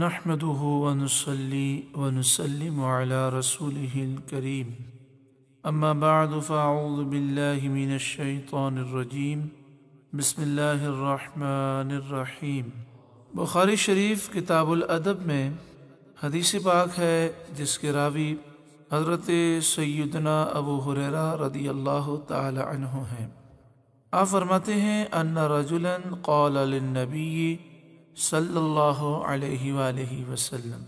نحمد الرحمن الرحیم بخاری شریف کتاب الادب میں حدیث پاک ہے جس کے راوی حضرت سیدنا ابو حریرہ رضی اللہ تعالی عنہ ہیں آپ فرماتے ہیں انّا رجولن للنبی صلی اللہ علیہ وآلہ وسلم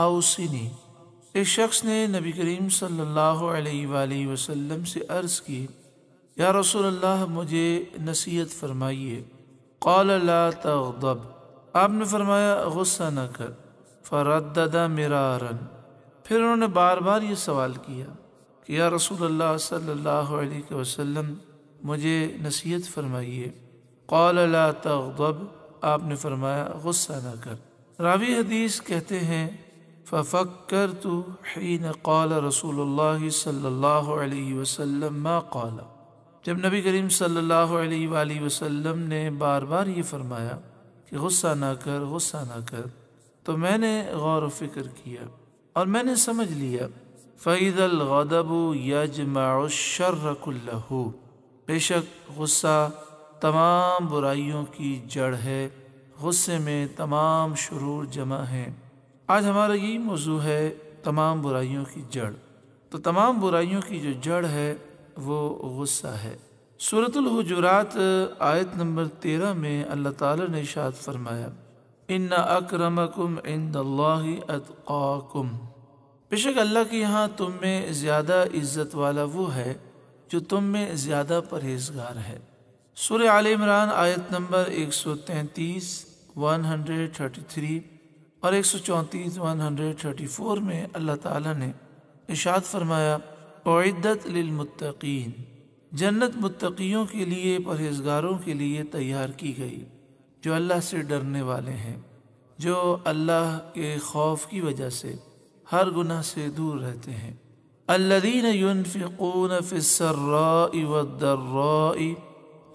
اوسنی ایک شخص نے نبی کریم صلی اللہ علیہ وآلہ وسلم سے عرض کی یا رسول اللہ مجھے نصیحت فرمائیے قال لا تغضب آپ نے فرمایا غصہ نہ کر فرددہ مرارا پھر انہوں نے بار بار یہ سوال کیا کہ یا رسول اللہ صلی اللہ علیہ وسلم مجھے نصیحت فرمائیے قال لا تغضب آپ نے فرمایا غصہ نہ کر راوی حدیث کہتے ہیں ففکر تو حین قال رسول اللہ صلی اللہ علیہ وسلم ما قال جب نبی کریم صلی اللہ علیہ وآلہ وسلم نے بار بار یہ فرمایا کہ غصہ نہ کر غصہ نہ کر تو میں نے غور و فکر کیا اور میں نے سمجھ لیا فعید الغدب یجمع الشر معاشرک بے شک غصہ تمام برائیوں کی جڑ ہے غصے میں تمام شرور جمع ہیں آج ہمارا یہ موضوع ہے تمام برائیوں کی جڑ تو تمام برائیوں کی جو جڑ ہے وہ غصہ ہے صورت الحجرات آیت نمبر تیرہ میں اللہ تعالیٰ نے اشاد فرمایا ان نہ اکرم کم ان اللہ اتقاکم بے شک اللہ کے یہاں تم میں زیادہ عزت والا وہ ہے جو تم میں زیادہ پرہیزگار ہے سورہ عال عمران آیت نمبر ایک سو تینتیس ون ہنڈریڈ تھرٹی تھری اور ایک سو چونتیس ون ہنڈریڈ تھرٹی فور میں اللہ تعالیٰ نے اشاد فرمایا للمتقین جنت متقیوں کے لیے پرہیزگاروں کے لیے تیار کی گئی جو اللہ سے ڈرنے والے ہیں جو اللہ کے خوف کی وجہ سے ہر گناہ سے دور رہتے ہیں الذین ینفقون فی السراء فر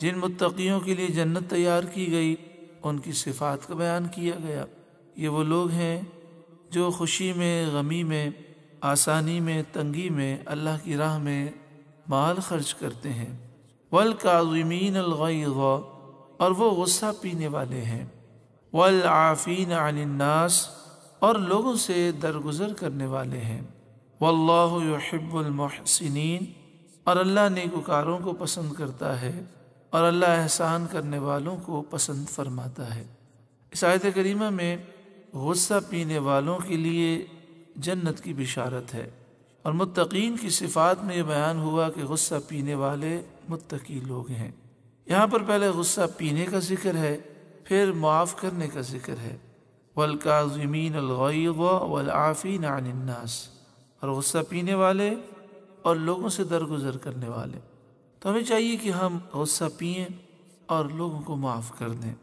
جن متقیوں کے لیے جنت تیار کی گئی ان کی صفات کا بیان کیا گیا یہ وہ لوگ ہیں جو خوشی میں غمی میں آسانی میں تنگی میں اللہ کی راہ میں مال خرچ کرتے ہیں والکاظمین الغی اور وہ غصہ پینے والے ہیں ولافین الناس اور لوگوں سے درگزر کرنے والے ہیں و یحب المحسنین اور اللہ نیکوکاروں کو پسند کرتا ہے اور اللہ احسان کرنے والوں کو پسند فرماتا ہے اس آیت کریمہ میں غصہ پینے والوں کے لیے جنت کی بشارت ہے اور متقین کی صفات میں یہ بیان ہوا کہ غصہ پینے والے متقی لوگ ہیں یہاں پر پہلے غصہ پینے کا ذکر ہے پھر معاف کرنے کا ذکر ہے والکاظمین الغیظ والعافین عن الناس اور غصہ پینے والے اور لوگوں سے درگزر کرنے والے تو ہمیں چاہیے کہ ہم غصہ پئیں اور لوگوں کو معاف کر دیں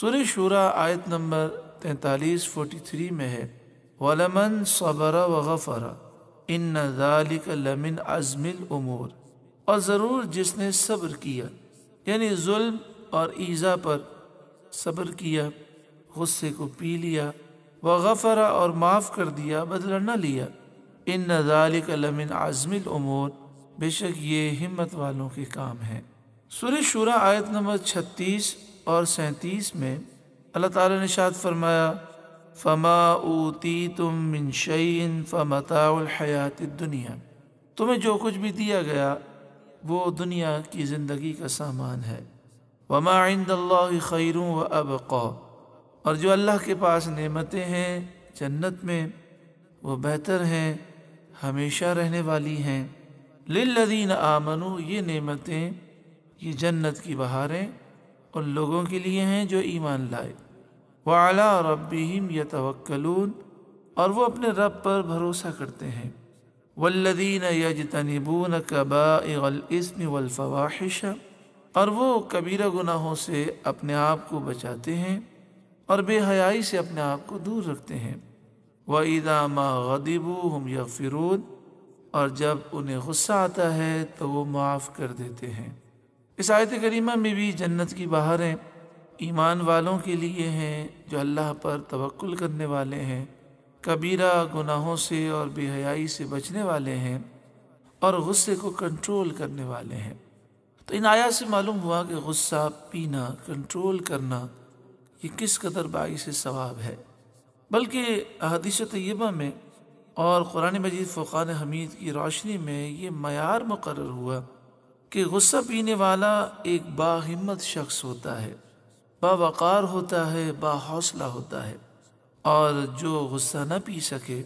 سورہ شعرا آیت نمبر تینتالیس فورٹی تھری میں ہے وَلَمَنْ صبر و غفرا ان لَمِنْ لمن عزم اور ضرور جس نے صبر کیا یعنی ظلم اور ایزا پر صبر کیا غصے کو پی لیا و اور معاف کر دیا بدلہ نہ لیا ان ذَلِكَ لمن عَزْمِ الْأُمُورِ بے شک یہ ہمت والوں کے کام ہے سورہ شورا آیت نمبر چھتیس اور سینتیس میں اللہ تعالیٰ نے شاد فرمایا فما اوتی تم منشعین فمتا الحیات دنیا تمہیں جو کچھ بھی دیا گیا وہ دنیا کی زندگی کا سامان ہے وما عند اللہ خیروں و ابقا اور جو اللہ کے پاس نعمتیں ہیں جنت میں وہ بہتر ہیں ہمیشہ رہنے والی ہیں للذین آمنو یہ نعمتیں یہ جنت کی بہاریں ان لوگوں کے لیے ہیں جو ایمان لائے وَعَلَىٰ رَبِّهِمْ يَتَوَكَّلُونَ اور وہ اپنے رب پر بھروسہ کرتے ہیں وَالَّذِينَ يَجْتَنِبُونَ كَبَائِغَ الْإِسْمِ وَالْفَوَاحِشَ اور وہ کبیرہ گناہوں سے اپنے آپ کو بچاتے ہیں اور بے حیائی سے اپنے آپ کو دور رکھتے ہیں وَإِذَا مَا غَدِبُوهُمْ يَغْفِرُونَ اور جب انہیں غصہ آتا ہے تو وہ معاف کر دیتے ہیں اس آیت کریمہ میں بھی جنت کی بہاریں ایمان والوں کے لیے ہیں جو اللہ پر توکل کرنے والے ہیں کبیرہ گناہوں سے اور بے حیائی سے بچنے والے ہیں اور غصے کو کنٹرول کرنے والے ہیں تو ان آیات سے معلوم ہوا کہ غصہ پینا کنٹرول کرنا یہ کس قدر باعث ثواب ہے بلکہ حدیث طیبہ میں اور قرآن مجید فقان حمید کی روشنی میں یہ معیار مقرر ہوا کہ غصہ پینے والا ایک با ہمت شخص ہوتا ہے باوقار ہوتا ہے با حوصلہ ہوتا ہے اور جو غصہ نہ پی سکے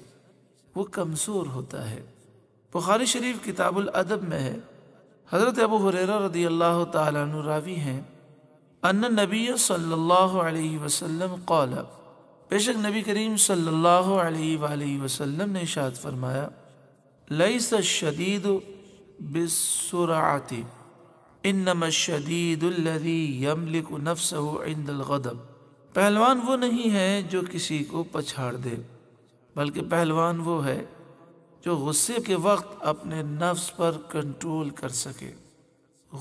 وہ کمزور ہوتا ہے بخاری شریف کتاب الادب میں ہے حضرت ابو حریر رضی اللہ تعالیٰ عنہ راوی ہیں ان نبی صلی اللہ علیہ وسلم قالب بے شک نبی کریم صلی اللہ علیہ وآلہ وسلم نے اشارت فرمایا لیس الشدید بسرعات انما الشدید الذي يملك نفسه عند الغضب پہلوان وہ نہیں ہے جو کسی کو پچھاڑ دے بلکہ پہلوان وہ ہے جو غصے کے وقت اپنے نفس پر کنٹرول کر سکے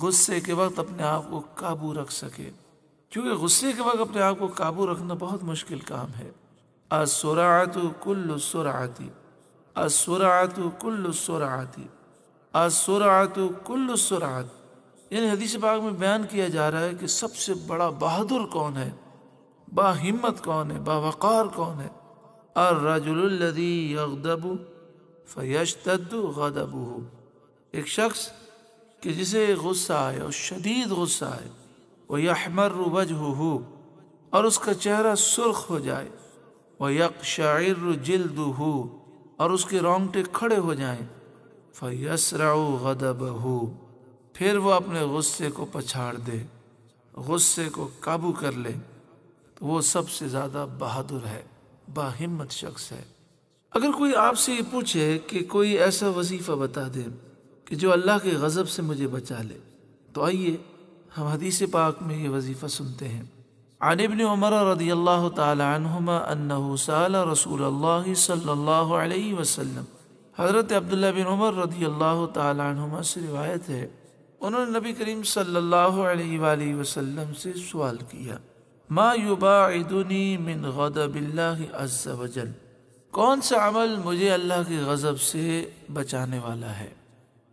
غصے کے وقت اپنے آپ کو قابو رکھ سکے کیونکہ غصے کے وقت اپنے آپ کو قابو رکھنا بہت مشکل کام ہے اسرعت کل سرعتی اسرعت کل سرعتی اسرعت کل سرعت یعنی حدیث پاک میں بیان کیا جا رہا ہے کہ سب سے بڑا بہادر کون ہے با ہمت کون ہے با وقار کون ہے الرجل الذي یغضب فیشتد غضبه ایک شخص کہ جسے غصہ آئے اور شدید غصہ آئے وہ یحمر وجہ ہو اور اس کا چہرہ سرخ ہو جائے وہ یک شاعر جلد ہو اور اس کے رونگٹے کھڑے ہو جائیں فیسرا غدب پھر وہ اپنے غصے کو پچھاڑ دے غصے کو قابو کر لے تو وہ سب سے زیادہ بہادر ہے باہمت شخص ہے اگر کوئی آپ سے یہ پوچھے کہ کوئی ایسا وظیفہ بتا دے کہ جو اللہ کے غضب سے مجھے بچا لے تو آئیے ہم حدیث پاک میں یہ وظیفہ سنتے ہیں عن ابن عمر رضی اللہ تعالی عنہما انہو سال رسول اللہ صلی اللہ علیہ وسلم حضرت عبداللہ بن عمر رضی اللہ تعالی عنہما سے روایت ہے انہوں نے نبی کریم صلی اللہ علیہ وآلہ وسلم سے سوال کیا ما با دن بن غوطہ بلّہ کون سا عمل مجھے اللہ کے غضب سے بچانے والا ہے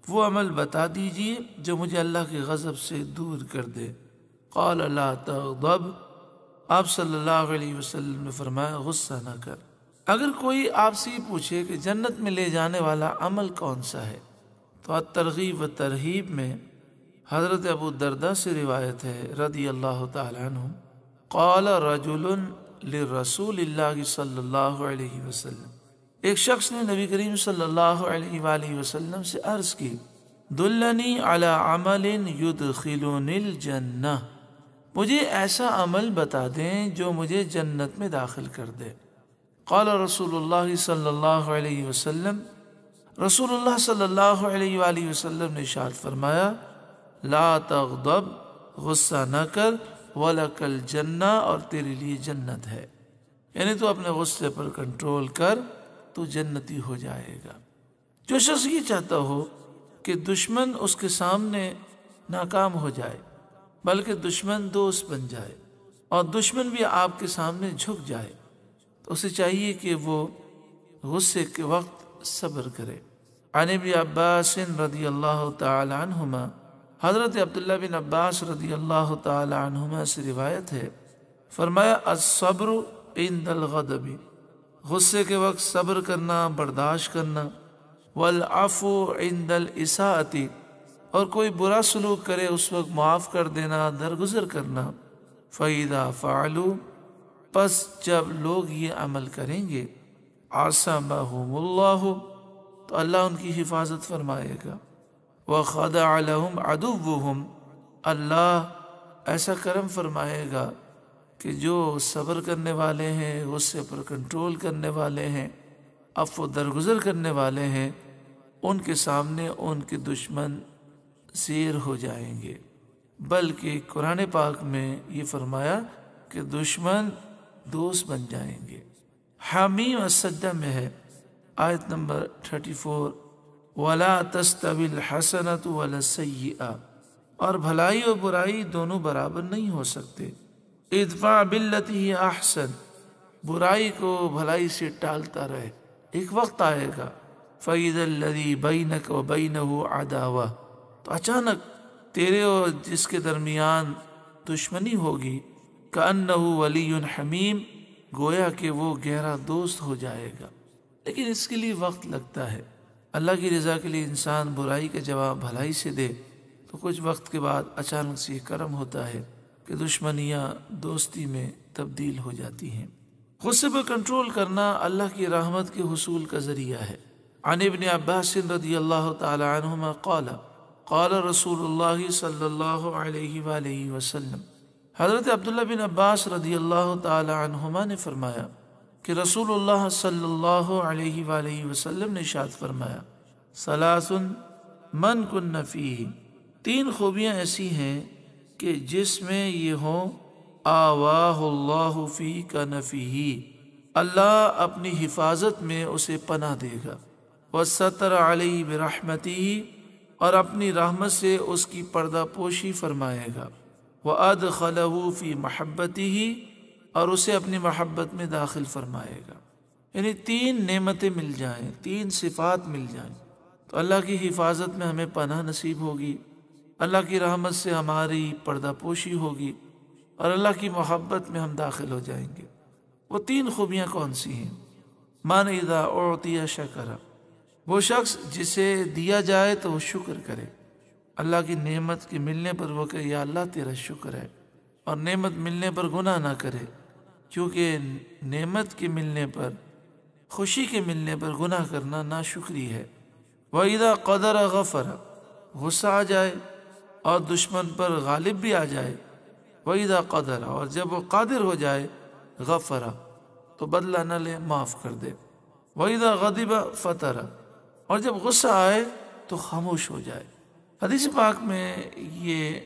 وہ عمل بتا دیجئے جو مجھے اللہ کے غضب سے دور کر دے قال اللہ تغضب آپ صلی اللہ علیہ وسلم نے فرمایا غصہ نہ کر اگر کوئی آپ سے پوچھے کہ جنت میں لے جانے والا عمل کون سا ہے تو ترغیب و ترہیب میں حضرت ابو دردہ سے روایت ہے رضی اللہ تعالیٰ عنہ قال رجل لرسول اللہ صلی اللہ علیہ وسلم ایک شخص نے نبی کریم صلی اللہ علیہ وآلہ وسلم سے عرض کی دلنی علی عمل یدخلون الجنہ مجھے ایسا عمل بتا دیں جو مجھے جنت میں داخل کر دے قال رسول اللہ صلی اللہ علیہ وسلم رسول اللہ صلی اللہ علیہ وآلہ وسلم نے شاد فرمایا لا تغضب غصہ نہ کر ولک الجنہ اور تیرے لیے جنت ہے یعنی تو اپنے غصے پر کنٹرول کر تو جنتی ہو جائے گا جو شخص یہ چاہتا ہو کہ دشمن اس کے سامنے ناکام ہو جائے بلکہ دشمن دوست بن جائے اور دشمن بھی آپ کے سامنے جھک جائے تو اسے چاہیے کہ وہ غصے کے وقت صبر کرے عن بھی عباس رضی اللہ تعالی عنہما حضرت عبداللہ بن عباس رضی اللہ تعالی عنہما سے روایت ہے فرمایا الصبر عند الغضب غصے کے وقت صبر کرنا برداشت کرنا والعفو عند ان اور کوئی برا سلوک کرے اس وقت معاف کر دینا درگزر کرنا فعیدہ فعلو پس جب لوگ یہ عمل کریں گے آسا اللہ تو اللہ ان کی حفاظت فرمائے گا وَخَدَعَ خدا عَدُوُّهُمْ ادب اللہ ایسا کرم فرمائے گا کہ جو صبر کرنے والے ہیں غصے پر کنٹرول کرنے والے ہیں اف و درگزر کرنے والے ہیں ان کے سامنے ان کے دشمن زیر ہو جائیں گے بلکہ قرآن پاک میں یہ فرمایا کہ دشمن دوست بن جائیں گے حامی اور میں ہے آیت نمبر 34 وَلَا تَسْتَوِ الْحَسَنَةُ وَلَا ولا اور بھلائی اور برائی دونوں برابر نہیں ہو سکتے ادفع باللتی ہی احسن برائی کو بھلائی سے ٹالتا رہے ایک وقت آئے گا فعید الَّذِي بَيْنَكَ وَبَيْنَهُ کو تو اچانک تیرے اور جس کے درمیان دشمنی ہوگی کَأَنَّهُ وَلِيٌ حَمِيمٌ ولی گویا کہ وہ گہرا دوست ہو جائے گا لیکن اس کے لیے وقت لگتا ہے اللہ کی رضا کے لیے انسان برائی کا جواب بھلائی سے دے تو کچھ وقت کے بعد اچانک سے یہ کرم ہوتا ہے کہ دشمنیاں دوستی میں تبدیل ہو جاتی ہیں غصے پر کنٹرول کرنا اللہ کی رحمت کے حصول کا ذریعہ ہے عن ابن عباس رضی اللہ تعالی عنہما قال قال رسول اللہ صلی اللہ علیہ وآلہ وسلم حضرت عبداللہ بن عباس رضی اللہ تعالی عنہما نے فرمایا کہ رسول اللہ صلی اللہ علیہ وآلہ وسلم نے اشارت فرمایا سلاسن من کن فیہ تین خوبیاں ایسی ہیں کہ جس میں یہ ہوں آواہ اللہ فی کا نفی ہی اللہ اپنی حفاظت میں اسے پناہ دے گا وہ سطر علی برحمتی ہی اور اپنی رحمت سے اس کی پردہ پوشی فرمائے گا وہ اد فی محبتی ہی اور اسے اپنی محبت میں داخل فرمائے گا یعنی تین نعمتیں مل جائیں تین صفات مل جائیں تو اللہ کی حفاظت میں ہمیں پناہ نصیب ہوگی اللہ کی رحمت سے ہماری پردہ پوشی ہوگی اور اللہ کی محبت میں ہم داخل ہو جائیں گے وہ تین خوبیاں کون سی ہیں مان ادا اور شکر وہ شخص جسے دیا جائے تو وہ شکر کرے اللہ کی نعمت کے ملنے پر وہ کہے اللہ تیرا شکر ہے اور نعمت ملنے پر گناہ نہ کرے کیونکہ نعمت کے ملنے پر خوشی کے ملنے پر گناہ کرنا ناشکری ہے ویدا قدر غفر غصہ آ جائے اور دشمن پر غالب بھی آ جائے وَإِذَا دا قدرا اور جب وہ قادر ہو جائے غفرا تو بدلہ نہ لے معاف کر دے وَإِذَا غَدِبَ فَتَرَ فتح اور جب غصہ آئے تو خاموش ہو جائے حدیث پاک میں یہ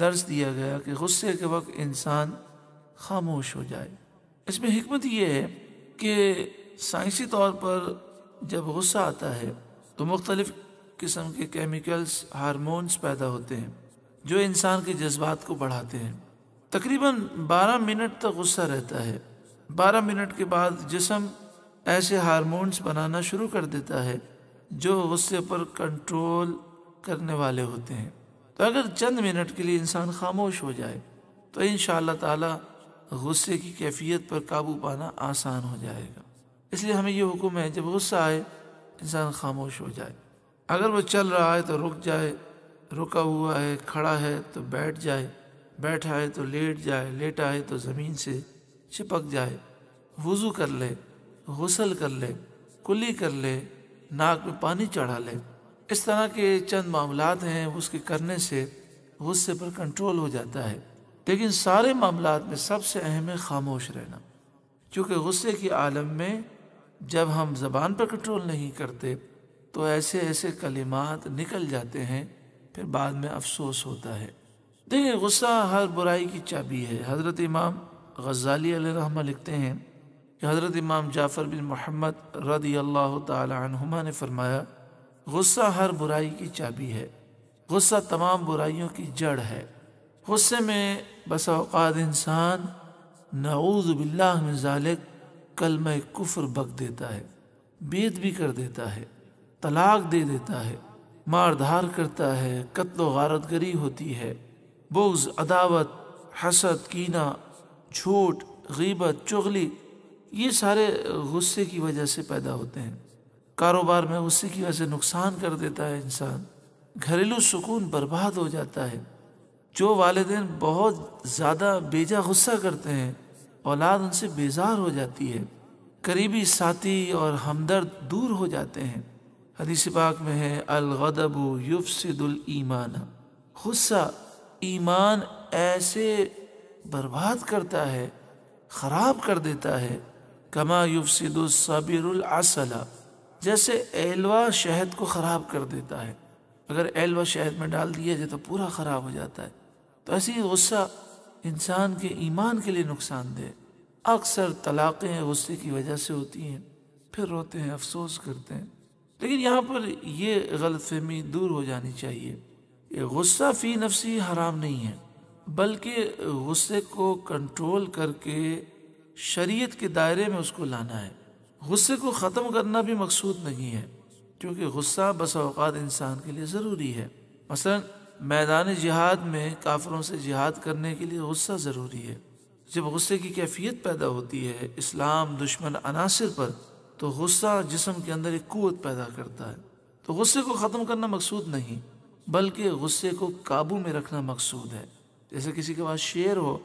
درس دیا گیا کہ غصے کے وقت انسان خاموش ہو جائے اس میں حکمت یہ ہے کہ سائنسی طور پر جب غصہ آتا ہے تو مختلف قسم کے کیمیکلز ہارمونز پیدا ہوتے ہیں جو انسان کے جذبات کو بڑھاتے ہیں تقریباً بارہ منٹ تک غصہ رہتا ہے بارہ منٹ کے بعد جسم ایسے ہارمونز بنانا شروع کر دیتا ہے جو غصے پر کنٹرول کرنے والے ہوتے ہیں تو اگر چند منٹ کے لیے انسان خاموش ہو جائے تو ان شاء اللہ تعالیٰ غصے کی کیفیت پر قابو پانا آسان ہو جائے گا اس لیے ہمیں یہ حکم ہے جب غصہ آئے انسان خاموش ہو جائے اگر وہ چل رہا ہے تو رک جائے رکا ہوا ہے کھڑا ہے تو بیٹھ جائے بیٹھا ہے تو لیٹ جائے لیٹا ہے تو زمین سے چپک جائے وضو کر لے غسل کر لے کلی کر لے ناک میں پانی چڑھا لے اس طرح کے چند معاملات ہیں اس کے کرنے سے غصے پر کنٹرول ہو جاتا ہے لیکن سارے معاملات میں سب سے اہم ہے خاموش رہنا چونکہ غصے کی عالم میں جب ہم زبان پر کنٹرول نہیں کرتے تو ایسے ایسے کلمات نکل جاتے ہیں پھر بعد میں افسوس ہوتا ہے دیکھیں غصہ ہر برائی کی چابی ہے حضرت امام غزالی علیہ رحمہ لکھتے ہیں کہ حضرت امام جعفر بن محمد رضی اللہ تعالی عنہما نے فرمایا غصہ ہر برائی کی چابی ہے غصہ تمام برائیوں کی جڑ ہے غصے میں بس اوقات انسان نعوذ باللہ من ذالک کلمہ کفر بک دیتا ہے بیت بھی کر دیتا ہے طلاق دے دیتا ہے مار دھار کرتا ہے قتل و غارت گری ہوتی ہے بغض عداوت حسد کینہ جھوٹ غیبت چغلی یہ سارے غصے کی وجہ سے پیدا ہوتے ہیں کاروبار میں غصے کی وجہ سے نقصان کر دیتا ہے انسان گھریلو سکون برباد ہو جاتا ہے جو والدین بہت زیادہ بیجا غصہ کرتے ہیں اولاد ان سے بیزار ہو جاتی ہے قریبی ساتھی اور ہمدرد دور ہو جاتے ہیں حدیث پاک میں ہے الغدب یفسد الایمان خصہ غصہ ایمان ایسے برباد کرتا ہے خراب کر دیتا ہے کما یفسد الصبر العسل جیسے ایلوا شہد کو خراب کر دیتا ہے اگر ایلوا شہد میں ڈال دیا جائے تو پورا خراب ہو جاتا ہے تو ایسی غصہ انسان کے ایمان کے لیے نقصان دہ اکثر طلاقیں غصے کی وجہ سے ہوتی ہیں پھر روتے ہیں افسوس کرتے ہیں لیکن یہاں پر یہ غلط فہمی دور ہو جانی چاہیے کہ غصہ فی نفسی حرام نہیں ہے بلکہ غصے کو کنٹرول کر کے شریعت کے دائرے میں اس کو لانا ہے غصے کو ختم کرنا بھی مقصود نہیں ہے کیونکہ غصہ بس اوقات انسان کے لیے ضروری ہے مثلا میدان جہاد میں کافروں سے جہاد کرنے کے لیے غصہ ضروری ہے جب غصے کی کیفیت پیدا ہوتی ہے اسلام دشمن عناصر پر تو غصہ جسم کے اندر ایک قوت پیدا کرتا ہے تو غصے کو ختم کرنا مقصود نہیں بلکہ غصے کو قابو میں رکھنا مقصود ہے جیسے کسی کے پاس شیر ہو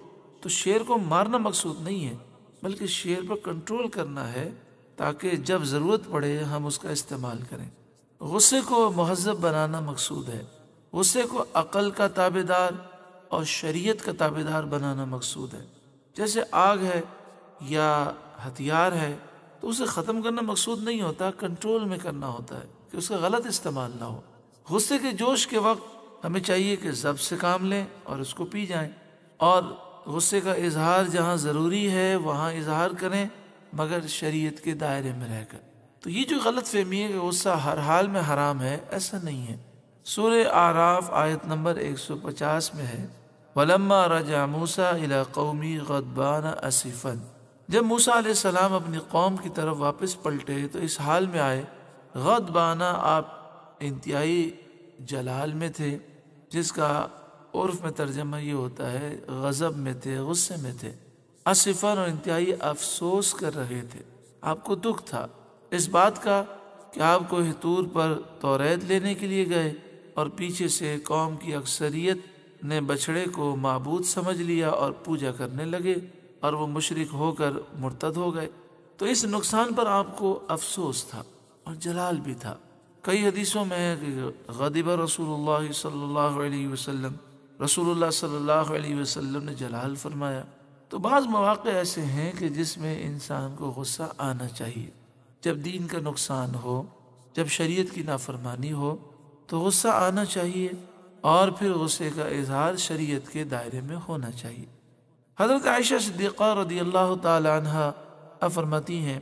تو شیر کو مارنا مقصود نہیں ہے بلکہ شیر پر کنٹرول کرنا ہے تاکہ جب ضرورت پڑے ہم اس کا استعمال کریں غصے کو مہذب بنانا مقصود ہے غصے کو عقل کا تابے دار اور شریعت کا تابے دار بنانا مقصود ہے جیسے آگ ہے یا ہتھیار ہے تو اسے ختم کرنا مقصود نہیں ہوتا کنٹرول میں کرنا ہوتا ہے کہ اس کا غلط استعمال نہ ہو غصے کے جوش کے وقت ہمیں چاہیے کہ ضبط سے کام لیں اور اس کو پی جائیں اور غصے کا اظہار جہاں ضروری ہے وہاں اظہار کریں مگر شریعت کے دائرے میں رہ کر تو یہ جو غلط فہمی ہے کہ غصہ ہر حال میں حرام ہے ایسا نہیں ہے سور آراف آیت نمبر ایک سو پچاس میں ہے رجا موسا الی قومی غدبان اسفن جب موسا علیہ السلام اپنی قوم کی طرف واپس پلٹے تو اس حال میں آئے غد بانہ آپ انتہائی جلال میں تھے جس کا عرف میں ترجمہ یہ ہوتا ہے غضب میں تھے غصے میں تھے اصفر اور انتہائی افسوس کر رہے تھے آپ کو دکھ تھا اس بات کا کہ آپ کو حطور پر توریت لینے کے لیے گئے اور پیچھے سے قوم کی اکثریت نے بچھڑے کو معبود سمجھ لیا اور پوجا کرنے لگے اور وہ مشرق ہو کر مرتد ہو گئے تو اس نقصان پر آپ کو افسوس تھا اور جلال بھی تھا کئی حدیثوں میں غدیبہ رسول اللہ صلی اللہ علیہ وسلم رسول اللہ صلی اللہ علیہ وسلم نے جلال فرمایا تو بعض مواقع ایسے ہیں کہ جس میں انسان کو غصہ آنا چاہیے جب دین کا نقصان ہو جب شریعت کی نافرمانی ہو تو غصہ آنا چاہیے اور پھر غصے کا اظہار شریعت کے دائرے میں ہونا چاہیے حضرت عائشہ صدیقہ رضی اللہ تعالیٰ عنہ فرماتی ہیں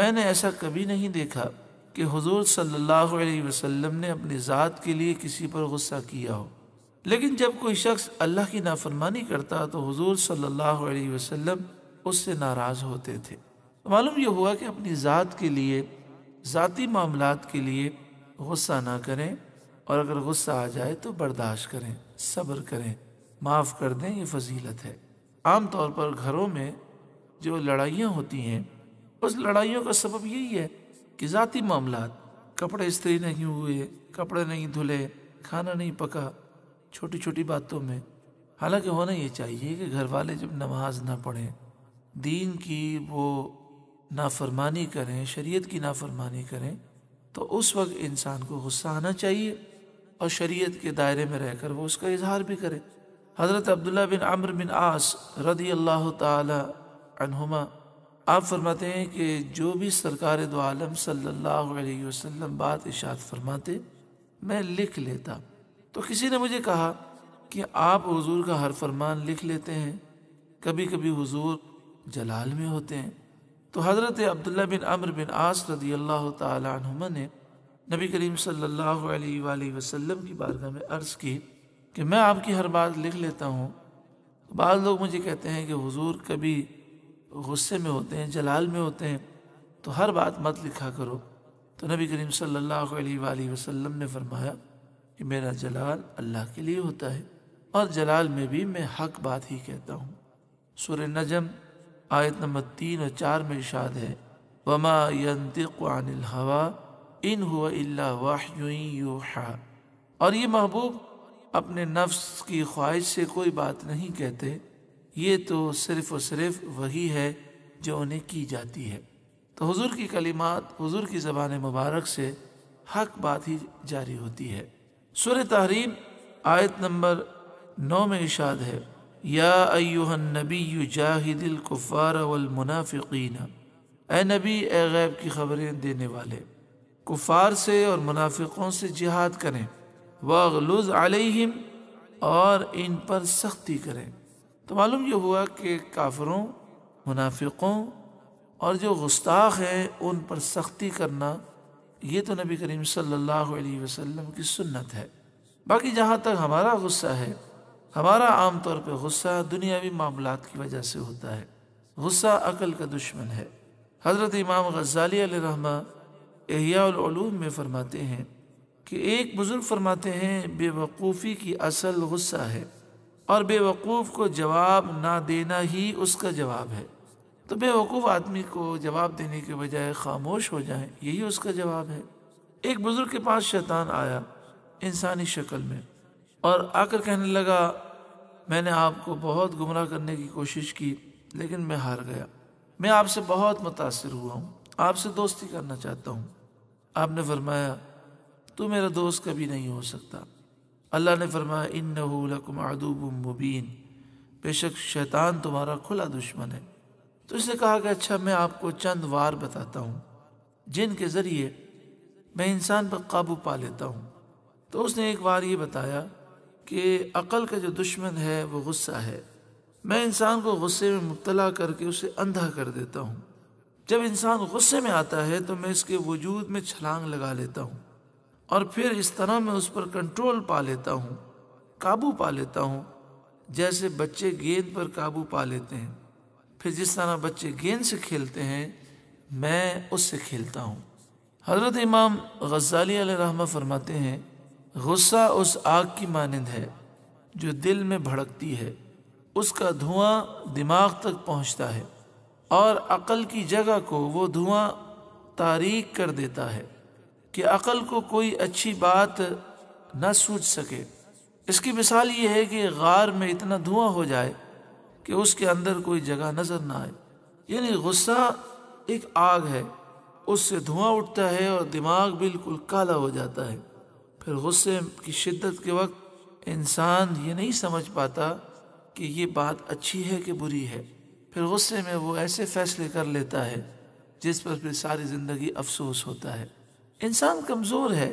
میں نے ایسا کبھی نہیں دیکھا کہ حضور صلی اللہ علیہ وسلم نے اپنی ذات کے لیے کسی پر غصہ کیا ہو لیکن جب کوئی شخص اللہ کی نافرمانی کرتا تو حضور صلی اللہ علیہ وسلم اس سے ناراض ہوتے تھے معلوم یہ ہوا کہ اپنی ذات کے لیے ذاتی معاملات کے لیے غصہ نہ کریں اور اگر غصہ آ جائے تو برداشت کریں صبر کریں معاف کر دیں یہ فضیلت ہے عام طور پر گھروں میں جو لڑائیاں ہوتی ہیں اس لڑائیوں کا سبب یہی ہے کہ ذاتی معاملات کپڑے استری نہیں ہوئے کپڑے نہیں دھلے کھانا نہیں پکا چھوٹی چھوٹی باتوں میں حالانکہ ہونا یہ چاہیے کہ گھر والے جب نماز نہ پڑھیں دین کی وہ نافرمانی کریں شریعت کی نافرمانی کریں تو اس وقت انسان کو غصہ آنا چاہیے اور شریعت کے دائرے میں رہ کر وہ اس کا اظہار بھی کرے حضرت عبداللہ بن عمر بن آس رضی اللہ تعالی عنہما آپ فرماتے ہیں کہ جو بھی سرکار دو عالم صلی اللہ علیہ وسلم بات اشاعت فرماتے میں لکھ لیتا تو کسی نے مجھے کہا کہ آپ حضور کا ہر فرمان لکھ لیتے ہیں کبھی کبھی حضور جلال میں ہوتے ہیں تو حضرت عبداللہ بن عمر بن آس رضی اللہ تعالی عنہما نے نبی کریم صلی اللہ علیہ وآلہ وسلم کی بارگاہ میں عرض کی کہ میں آپ کی ہر بات لکھ لیتا ہوں بعض لوگ مجھے کہتے ہیں کہ حضور کبھی غصے میں ہوتے ہیں جلال میں ہوتے ہیں تو ہر بات مت لکھا کرو تو نبی کریم صلی اللہ علیہ وآلہ وسلم نے فرمایا کہ میرا جلال اللہ کے لیے ہوتا ہے اور جلال میں بھی میں حق بات ہی کہتا ہوں سورہ نجم آیت نمبر تین اور چار میں اشاد ہے وماینتوا ان یہ محبوب اپنے نفس کی خواہش سے کوئی بات نہیں کہتے یہ تو صرف و صرف وہی ہے جو انہیں کی جاتی ہے تو حضور کی کلمات حضور کی زبان مبارک سے حق بات ہی جاری ہوتی ہے سور تحریم آیت نمبر نو میں اشاد ہے یا ایوہ النبی جاہد الکفار والمنافقین اے نبی اے غیب کی خبریں دینے والے کفار سے اور منافقوں سے جہاد کریں وغلوز علیہم اور ان پر سختی کریں تو معلوم یہ ہوا کہ کافروں منافقوں اور جو غستاخ ہیں ان پر سختی کرنا یہ تو نبی کریم صلی اللہ علیہ وسلم کی سنت ہے باقی جہاں تک ہمارا غصہ ہے ہمارا عام طور پہ غصہ دنیاوی معاملات کی وجہ سے ہوتا ہے غصہ عقل کا دشمن ہے حضرت امام غزالی علیہ الرحمہ احیاء العلوم میں فرماتے ہیں کہ ایک بزرگ فرماتے ہیں بے وقوفی کی اصل غصہ ہے اور بے وقوف کو جواب نہ دینا ہی اس کا جواب ہے تو بے وقوف آدمی کو جواب دینے کے بجائے خاموش ہو جائیں یہی اس کا جواب ہے ایک بزرگ کے پاس شیطان آیا انسانی شکل میں اور آ کر کہنے لگا میں نے آپ کو بہت گمراہ کرنے کی کوشش کی لیکن میں ہار گیا میں آپ سے بہت متاثر ہوا ہوں آپ سے دوستی کرنا چاہتا ہوں آپ نے فرمایا تو میرا دوست کبھی نہیں ہو سکتا اللہ نے فرمایا انہو لکم عدوب مبین بے شک شیطان تمہارا کھلا دشمن ہے تو اس نے کہا کہ اچھا میں آپ کو چند وار بتاتا ہوں جن کے ذریعے میں انسان پر قابو پا لیتا ہوں تو اس نے ایک وار یہ بتایا کہ عقل کا جو دشمن ہے وہ غصہ ہے میں انسان کو غصے میں مبتلا کر کے اسے اندھا کر دیتا ہوں جب انسان غصے میں آتا ہے تو میں اس کے وجود میں چھلانگ لگا لیتا ہوں اور پھر اس طرح میں اس پر کنٹرول پا لیتا ہوں قابو پا لیتا ہوں جیسے بچے گیند پر قابو پا لیتے ہیں پھر جس طرح بچے گیند سے کھیلتے ہیں میں اس سے کھیلتا ہوں حضرت امام غزالی علیہ رحمہ فرماتے ہیں غصہ اس آگ کی مانند ہے جو دل میں بھڑکتی ہے اس کا دھواں دماغ تک پہنچتا ہے اور عقل کی جگہ کو وہ دھواں تاریک کر دیتا ہے کہ عقل کو کوئی اچھی بات نہ سوچ سکے اس کی مثال یہ ہے کہ غار میں اتنا دھواں ہو جائے کہ اس کے اندر کوئی جگہ نظر نہ آئے یعنی غصہ ایک آگ ہے اس سے دھواں اٹھتا ہے اور دماغ بالکل کالا ہو جاتا ہے پھر غصے کی شدت کے وقت انسان یہ نہیں سمجھ پاتا کہ یہ بات اچھی ہے کہ بری ہے پھر غصے میں وہ ایسے فیصلے کر لیتا ہے جس پر پھر ساری زندگی افسوس ہوتا ہے انسان کمزور ہے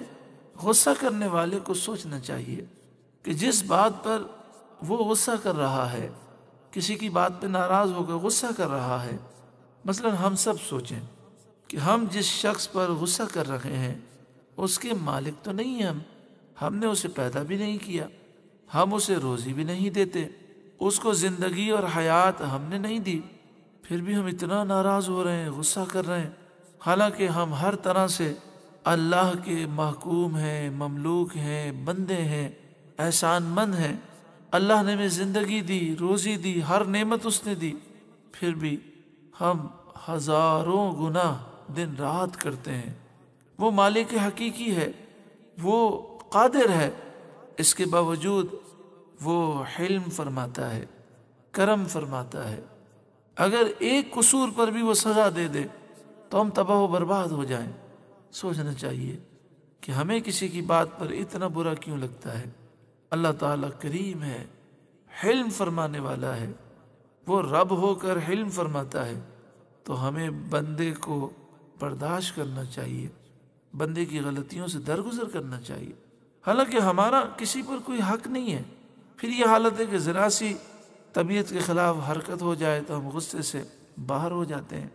غصہ کرنے والے کو سوچنا چاہیے کہ جس بات پر وہ غصہ کر رہا ہے کسی کی بات پہ ناراض ہو کر غصہ کر رہا ہے مثلا ہم سب سوچیں کہ ہم جس شخص پر غصہ کر رہے ہیں اس کے مالک تو نہیں ہم ہم نے اسے پیدا بھی نہیں کیا ہم اسے روزی بھی نہیں دیتے اس کو زندگی اور حیات ہم نے نہیں دی پھر بھی ہم اتنا ناراض ہو رہے ہیں غصہ کر رہے ہیں حالانکہ ہم ہر طرح سے اللہ کے محکوم ہیں مملوک ہیں بندے ہیں احسان مند ہیں اللہ نے میں زندگی دی روزی دی ہر نعمت اس نے دی پھر بھی ہم ہزاروں گناہ دن رات کرتے ہیں وہ مالک حقیقی ہے وہ قادر ہے اس کے باوجود وہ حلم فرماتا ہے کرم فرماتا ہے اگر ایک قصور پر بھی وہ سزا دے دے تو ہم تباہ و برباد ہو جائیں سوچنا چاہیے کہ ہمیں کسی کی بات پر اتنا برا کیوں لگتا ہے اللہ تعالیٰ کریم ہے حلم فرمانے والا ہے وہ رب ہو کر حلم فرماتا ہے تو ہمیں بندے کو برداشت کرنا چاہیے بندے کی غلطیوں سے درگزر کرنا چاہیے حالانکہ ہمارا کسی پر کوئی حق نہیں ہے پھر یہ حالت ہے کہ ذرا سی طبیعت کے خلاف حرکت ہو جائے تو ہم غصے سے باہر ہو جاتے ہیں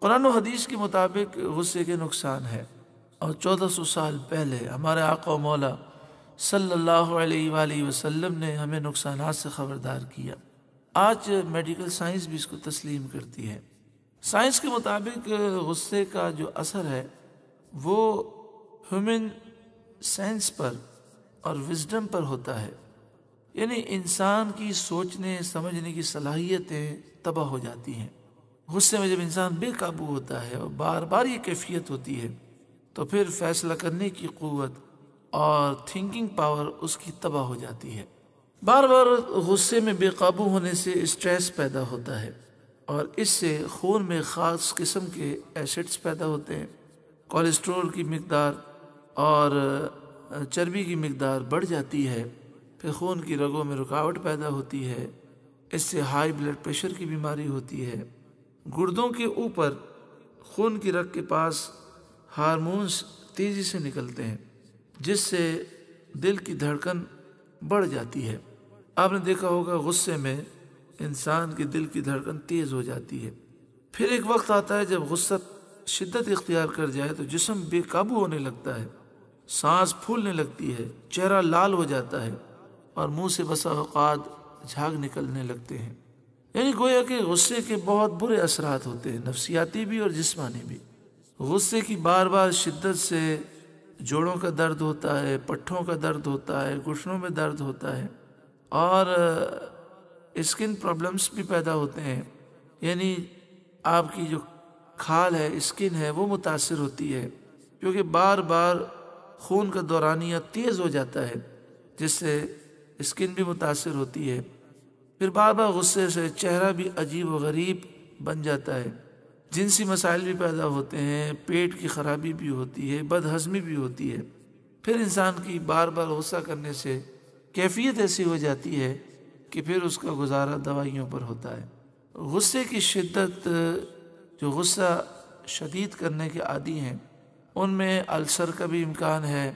قرآن و حدیث کے مطابق غصے کے نقصان ہے اور چودہ سو سال پہلے ہمارے آقا و مولا صلی اللہ علیہ وآلہ وسلم نے ہمیں نقصانات سے خبردار کیا آج میڈیکل سائنس بھی اس کو تسلیم کرتی ہے سائنس کے مطابق غصے کا جو اثر ہے وہ ہیومن سینس پر اور وزڈم پر ہوتا ہے یعنی انسان کی سوچنے سمجھنے کی صلاحیتیں تباہ ہو جاتی ہیں غصے میں جب انسان بے قابو ہوتا ہے اور بار بار یہ کیفیت ہوتی ہے تو پھر فیصلہ کرنے کی قوت اور تھنکنگ پاور اس کی تباہ ہو جاتی ہے بار بار غصے میں بے قابو ہونے سے اسٹریس پیدا ہوتا ہے اور اس سے خون میں خاص قسم کے ایسڈس پیدا ہوتے ہیں کولیسٹرول کی مقدار اور چربی کی مقدار بڑھ جاتی ہے پھر خون کی رگوں میں رکاوٹ پیدا ہوتی ہے اس سے ہائی بلڈ پریشر کی بیماری ہوتی ہے گردوں کے اوپر خون کی رگ کے پاس ہارمونس تیزی سے نکلتے ہیں جس سے دل کی دھڑکن بڑھ جاتی ہے آپ نے دیکھا ہوگا غصے میں انسان کے دل کی دھڑکن تیز ہو جاتی ہے پھر ایک وقت آتا ہے جب غصہ شدت اختیار کر جائے تو جسم بے قابو ہونے لگتا ہے سانس پھولنے لگتی ہے چہرہ لال ہو جاتا ہے اور منہ سے بسا اوقات جھاگ نکلنے لگتے ہیں یعنی گویا کہ غصے کے بہت برے اثرات ہوتے ہیں نفسیاتی بھی اور جسمانی بھی غصے کی بار بار شدت سے جوڑوں کا درد ہوتا ہے پٹھوں کا درد ہوتا ہے گھٹنوں میں درد ہوتا ہے اور اسکن پرابلمس بھی پیدا ہوتے ہیں یعنی آپ کی جو کھال ہے اسکن ہے وہ متاثر ہوتی ہے کیونکہ بار بار خون کا دورانیہ تیز ہو جاتا ہے جس سے اسکن بھی متاثر ہوتی ہے پھر بار بار غصے سے چہرہ بھی عجیب و غریب بن جاتا ہے جنسی مسائل بھی پیدا ہوتے ہیں پیٹ کی خرابی بھی ہوتی ہے بد ہضمی بھی ہوتی ہے پھر انسان کی بار بار غصہ کرنے سے کیفیت ایسی ہو جاتی ہے کہ پھر اس کا گزارا دوائیوں پر ہوتا ہے غصے کی شدت جو غصہ شدید کرنے کے عادی ہیں ان میں السر کا بھی امکان ہے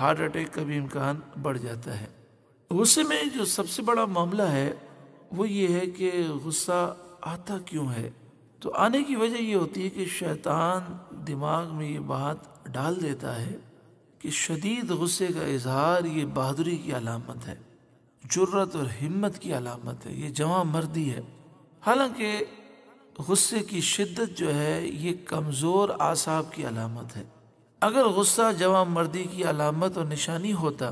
ہارٹ اٹیک کا بھی امکان بڑھ جاتا ہے غصے میں جو سب سے بڑا معاملہ ہے وہ یہ ہے کہ غصہ آتا کیوں ہے تو آنے کی وجہ یہ ہوتی ہے کہ شیطان دماغ میں یہ بات ڈال دیتا ہے کہ شدید غصے کا اظہار یہ بہادری کی علامت ہے جرت اور ہمت کی علامت ہے یہ جوان مردی ہے حالانکہ غصے کی شدت جو ہے یہ کمزور اعصاب کی علامت ہے اگر غصہ جوان مردی کی علامت اور نشانی ہوتا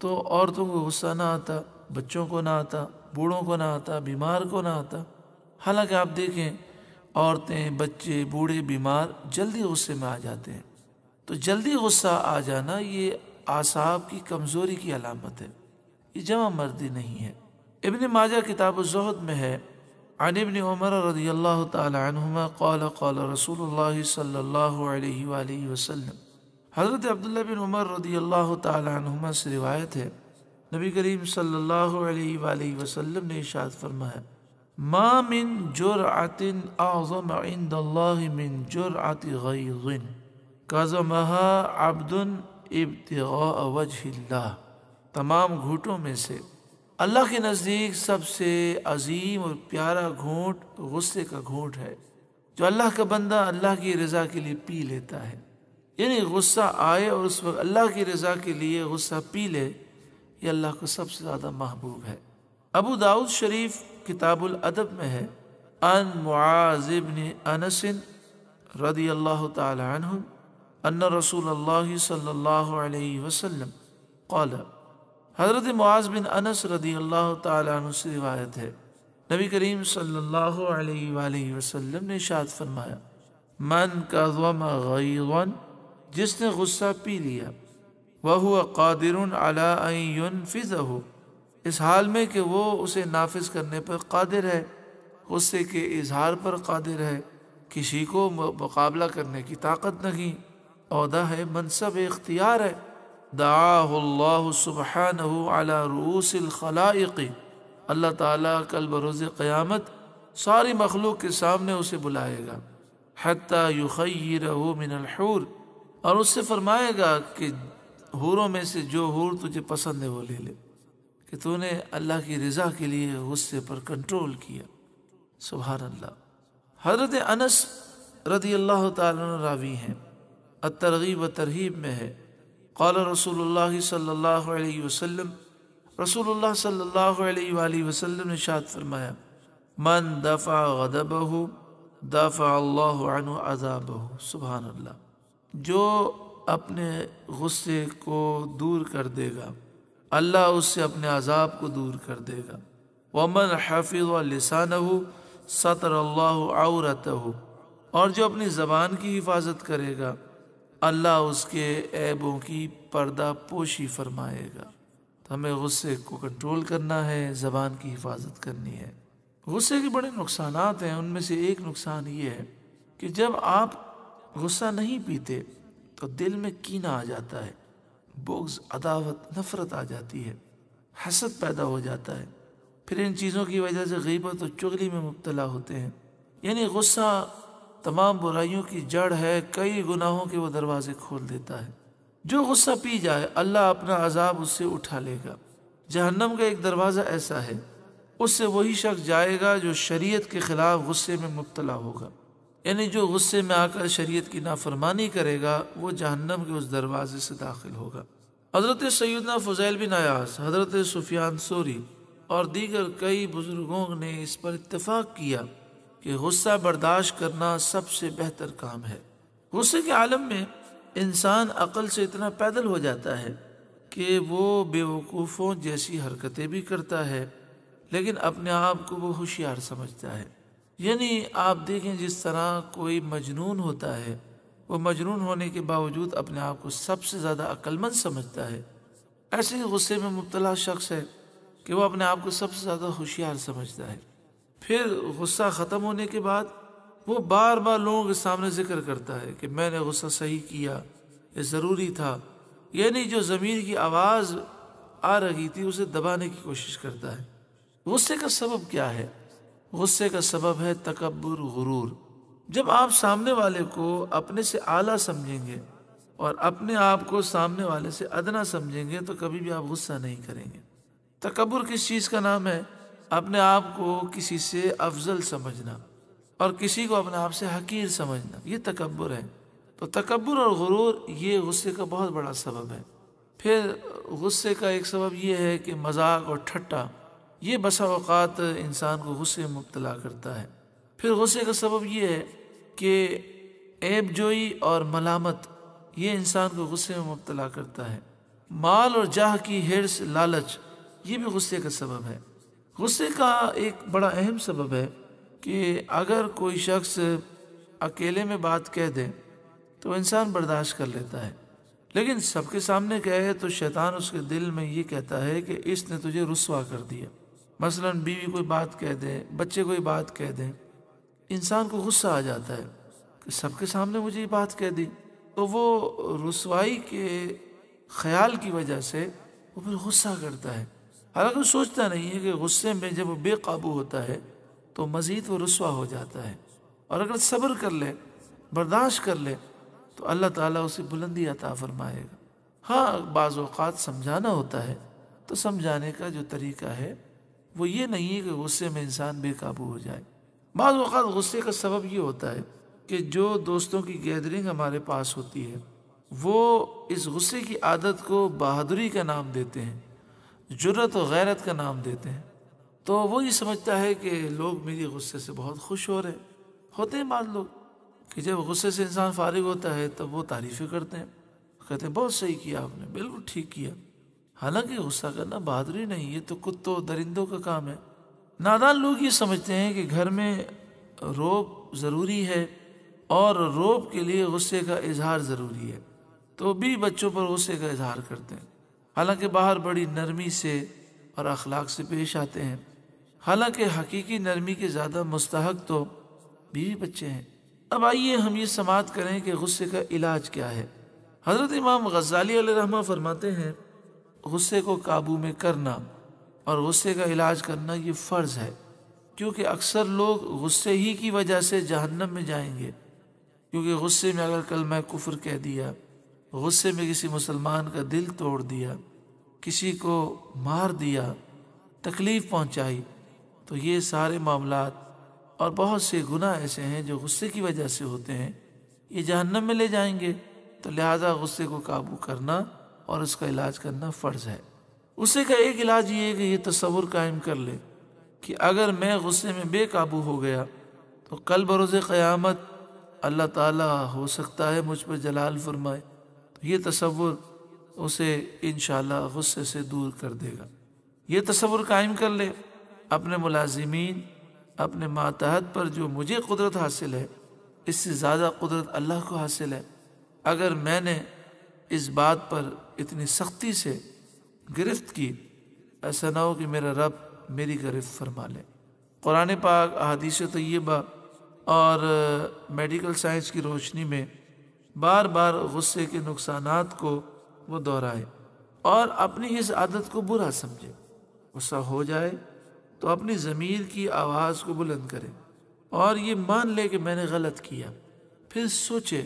تو عورتوں کو غصہ نہ آتا بچوں کو نہ آتا بوڑھوں کو نہ آتا بیمار کو نہ آتا حالانکہ آپ دیکھیں عورتیں بچے بوڑھے بیمار جلدی غصے میں آ جاتے ہیں تو جلدی غصہ آ جانا یہ اعصاب کی کمزوری کی علامت ہے یہ جمع مردی نہیں ہے ابن ماجہ کتاب الزہد زہد میں ہے عن ابن عمر رضی اللہ تعالی عنہما قال قال رسول اللہ صلی اللہ علیہ وآلہ وسلم حضرت عبداللہ بن عمر رضی اللہ تعالی عنہما سے روایت ہے نبی کریم صلی اللہ علیہ وآلہ وسلم نے اشارت فرمایا ما من جرعت اعظم عند الله من جرعت عبد ابتغاء وجه اللہ تمام گھوٹوں میں سے اللہ کے نزدیک سب سے عظیم اور پیارا گھونٹ غصے کا گھونٹ ہے جو اللہ کا بندہ اللہ کی رضا کے لیے پی لیتا ہے یعنی غصہ آئے اور اس وقت اللہ کی رضا کے لیے غصہ پی لے یہ اللہ کو سب سے زیادہ محبوب ہے ابو داؤد شریف کتاب الادب میں ہے ان معاذ انس رضی اللہ تعالی عنہ ان رسول اللہ صلی اللہ علیہ وسلم قال حضرت معاذ بن انس رضی اللہ تعالی عنہ سے روایت ہے نبی کریم صلی اللہ علیہ وآلہ وسلم نے شاد فرمایا من کا غم غی جس نے غصہ پی لیا وہ قادر ان فضو اس حال میں کہ وہ اسے نافذ کرنے پر قادر ہے غصے کے اظہار پر قادر ہے کسی کو مقابلہ کرنے کی طاقت نہیں عہدہ ہے منصب اختیار ہے دعاہ اللہ رؤوس الخلائق اللہ تعالیٰ کل بروز قیامت ساری مخلوق کے سامنے اسے بلائے گا حتیٰ یخیرہ من الحور اور اس سے فرمائے گا کہ حوروں میں سے جو حور تجھے پسند ہے وہ لے لے کہ تو نے اللہ کی رضا کے لیے غصے پر کنٹرول کیا سبحان اللہ حضرت انس رضی اللہ تعالیٰ راوی ہیں الترغیب و ترغیب میں ہے قال رسول اللہ صلی اللہ علیہ وسلم رسول اللہ صلی اللہ علیہ وآلہ وسلم نے شاد فرمایا من دفع غدبہ دفع اللہ عنہ عذابہ سبحان اللہ جو اپنے غصے کو دور کر دے گا اللہ اس سے اپنے عذاب کو دور کر دے گا ومن حافظ و لسان سطر اللہ عورت ہو اور جو اپنی زبان کی حفاظت کرے گا اللہ اس کے عیبوں کی پردہ پوشی فرمائے گا ہمیں غصے کو کنٹرول کرنا ہے زبان کی حفاظت کرنی ہے غصے کے بڑے نقصانات ہیں ان میں سے ایک نقصان یہ ہے کہ جب آپ غصہ نہیں پیتے تو دل میں کینہ آ جاتا ہے بغض عداوت نفرت آ جاتی ہے حسد پیدا ہو جاتا ہے پھر ان چیزوں کی وجہ سے غیبت اور چغلی میں مبتلا ہوتے ہیں یعنی غصہ تمام برائیوں کی جڑ ہے کئی گناہوں کے وہ دروازے کھول دیتا ہے جو غصہ پی جائے اللہ اپنا عذاب اس سے اٹھا لے گا جہنم کا ایک دروازہ ایسا ہے اس سے وہی شخص جائے گا جو شریعت کے خلاف غصے میں مبتلا ہوگا یعنی جو غصے میں آ کر شریعت کی نافرمانی کرے گا وہ جہنم کے اس دروازے سے داخل ہوگا حضرت سیدنا فضیل بن آیاس حضرت سفیان سوری اور دیگر کئی بزرگوں نے اس پر اتفاق کیا کہ غصہ برداشت کرنا سب سے بہتر کام ہے غصے کے عالم میں انسان عقل سے اتنا پیدل ہو جاتا ہے کہ وہ بے وقوفوں جیسی حرکتیں بھی کرتا ہے لیکن اپنے آپ کو وہ ہوشیار سمجھتا ہے یعنی آپ دیکھیں جس طرح کوئی مجنون ہوتا ہے وہ مجنون ہونے کے باوجود اپنے آپ کو سب سے زیادہ مند سمجھتا ہے ایسے ہی غصے میں مبتلا شخص ہے کہ وہ اپنے آپ کو سب سے زیادہ ہوشیار سمجھتا ہے پھر غصہ ختم ہونے کے بعد وہ بار بار لوگوں کے سامنے ذکر کرتا ہے کہ میں نے غصہ صحیح کیا یہ ضروری تھا یعنی جو زمین کی آواز آ رہی تھی اسے دبانے کی کوشش کرتا ہے غصے کا سبب کیا ہے غصے کا سبب ہے تکبر غرور جب آپ سامنے والے کو اپنے سے اعلیٰ سمجھیں گے اور اپنے آپ کو سامنے والے سے ادنا سمجھیں گے تو کبھی بھی آپ غصہ نہیں کریں گے تکبر کس چیز کا نام ہے اپنے آپ کو کسی سے افضل سمجھنا اور کسی کو اپنے آپ سے حقیر سمجھنا یہ تکبر ہے تو تکبر اور غرور یہ غصے کا بہت بڑا سبب ہے پھر غصے کا ایک سبب یہ ہے کہ مذاق اور ٹھٹا یہ بسا اوقات انسان کو غصے میں مبتلا کرتا ہے پھر غصے کا سبب یہ ہے کہ ایب جوئی اور ملامت یہ انسان کو غصے میں مبتلا کرتا ہے مال اور جاہ کی ہرس لالچ یہ بھی غصے کا سبب ہے غصے کا ایک بڑا اہم سبب ہے کہ اگر کوئی شخص اکیلے میں بات کہہ دے تو انسان برداشت کر لیتا ہے لیکن سب کے سامنے کہہ ہے تو شیطان اس کے دل میں یہ کہتا ہے کہ اس نے تجھے رسوا کر دیا مثلا بیوی کوئی بات کہہ دیں بچے کوئی بات کہہ دیں انسان کو غصہ آ جاتا ہے کہ سب کے سامنے مجھے یہ بات کہہ دی تو وہ رسوائی کے خیال کی وجہ سے وہ پھر غصہ کرتا ہے حالانکہ سوچتا نہیں ہے کہ غصے میں جب وہ بے قابو ہوتا ہے تو مزید وہ رسوا ہو جاتا ہے اور اگر صبر کر لے برداشت کر لے تو اللہ تعالیٰ اسے بلندی عطا فرمائے گا ہاں بعض اوقات سمجھانا ہوتا ہے تو سمجھانے کا جو طریقہ ہے وہ یہ نہیں ہے کہ غصے میں انسان بے قابو ہو جائے بعض اوقات غصے کا سبب یہ ہوتا ہے کہ جو دوستوں کی گیدرنگ ہمارے پاس ہوتی ہے وہ اس غصے کی عادت کو بہادری کا نام دیتے ہیں جرت و غیرت کا نام دیتے ہیں تو وہ یہ سمجھتا ہے کہ لوگ میری غصے سے بہت خوش ہو رہے ہوتے ہیں بعض لوگ کہ جب غصے سے انسان فارغ ہوتا ہے تب وہ تعریفیں کرتے ہیں کہتے ہیں بہت صحیح کیا آپ نے بالکل ٹھیک کیا حالانکہ غصہ کرنا بہادری نہیں یہ تو کتوں درندوں کا کام ہے نادان لوگ یہ سمجھتے ہیں کہ گھر میں روب ضروری ہے اور روب کے لیے غصے کا اظہار ضروری ہے تو بھی بچوں پر غصے کا اظہار کرتے ہیں حالانکہ باہر بڑی نرمی سے اور اخلاق سے پیش آتے ہیں حالانکہ حقیقی نرمی کے زیادہ مستحق تو بیوی بچے ہیں اب آئیے ہم یہ سماعت کریں کہ غصے کا علاج کیا ہے حضرت امام غزالی علیہ الرحمہ فرماتے ہیں غصے کو قابو میں کرنا اور غصے کا علاج کرنا یہ فرض ہے کیونکہ اکثر لوگ غصے ہی کی وجہ سے جہنم میں جائیں گے کیونکہ غصے میں اگر کل میں کفر کہہ دیا غصے میں کسی مسلمان کا دل توڑ دیا کسی کو مار دیا تکلیف پہنچائی تو یہ سارے معاملات اور بہت سے گناہ ایسے ہیں جو غصے کی وجہ سے ہوتے ہیں یہ جہنم میں لے جائیں گے تو لہٰذا غصے کو قابو کرنا اور اس کا علاج کرنا فرض ہے اسے کا ایک علاج یہ ہے کہ یہ تصور قائم کر لے کہ اگر میں غصے میں بے قابو ہو گیا تو کل بروز قیامت اللہ تعالیٰ ہو سکتا ہے مجھ پہ جلال فرمائے یہ تصور اسے انشاءاللہ غصے سے دور کر دے گا یہ تصور قائم کر لے اپنے ملازمین اپنے ماتحت پر جو مجھے قدرت حاصل ہے اس سے زیادہ قدرت اللہ کو حاصل ہے اگر میں نے اس بات پر اتنی سختی سے گرفت کی ایسا نہ ہو کہ میرا رب میری گرفت فرما لے قرآن پاک احادیث طیبہ اور میڈیکل سائنس کی روشنی میں بار بار غصے کے نقصانات کو وہ دہرائے اور اپنی اس عادت کو برا سمجھے غصہ ہو جائے تو اپنی ضمیر کی آواز کو بلند کرے اور یہ مان لے کہ میں نے غلط کیا پھر سوچے